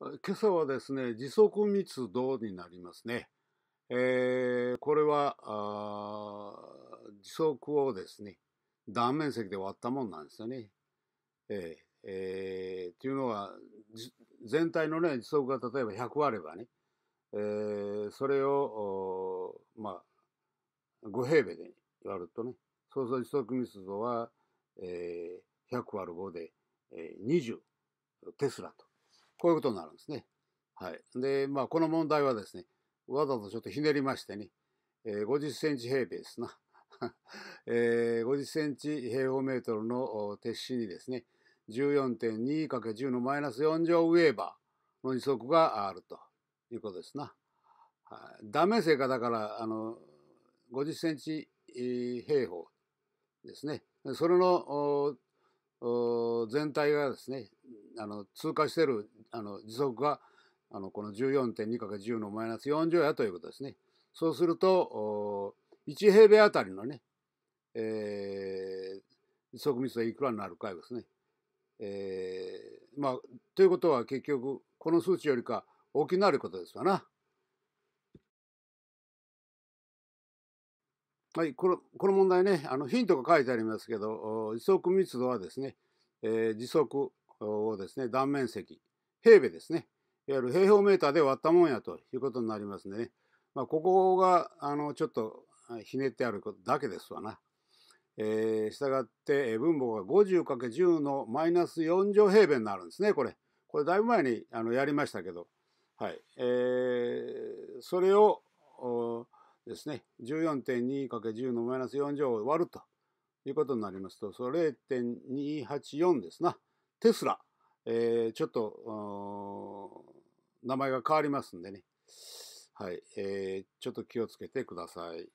今朝はですね、時速密度になりますね。えー、これは時速をですね、断面積で割ったもんなんですよね。えー、えー、というのは、全体のね、時速が例えば100あればね、えー、それを、まあ、5平米で割るとね、そうすると時速密度は、えー、100割る5で、えー、20テスラと。こういうことになるんですね。はい。で、まあ、この問題はですね、わざとちょっとひねりましてね、えー、50センチ平米ですな。えー、50センチ平方メートルの鉄子にですね、14.2×10 のマイナス4乗ウェーバーの二足があるということですな。ダメ性がだから、あの、50センチ平方ですね。それの全体がですね、あの通過してるあの時速があのこの 14.2×10 のマイナス40やということですね。そうすると1平米あたりのね、えー、時速密度いくらになるかですね。えー、まあということは結局この数値よりか大きなることですわな。はい、このこの問題ねあのヒントが書いてありますけど時速密度はですね、えー、時速をですね断面積平米ですね。いわゆる平方メーターで割ったもんやということになりますんでね。まあ、ここが、あの、ちょっとひねってあることだけですわな。えー、したがって、分母が 50×10 のマイナス4乗平米になるんですね、これ。これだいぶ前にあのやりましたけど、はい。えー、それをですね、14.2×10 のマイナス4乗を割るということになりますと、それ0.284ですな。テスラ。えー、ちょっと、名前が変わりますんでね。はい、えー、ちょっと気をつけてください。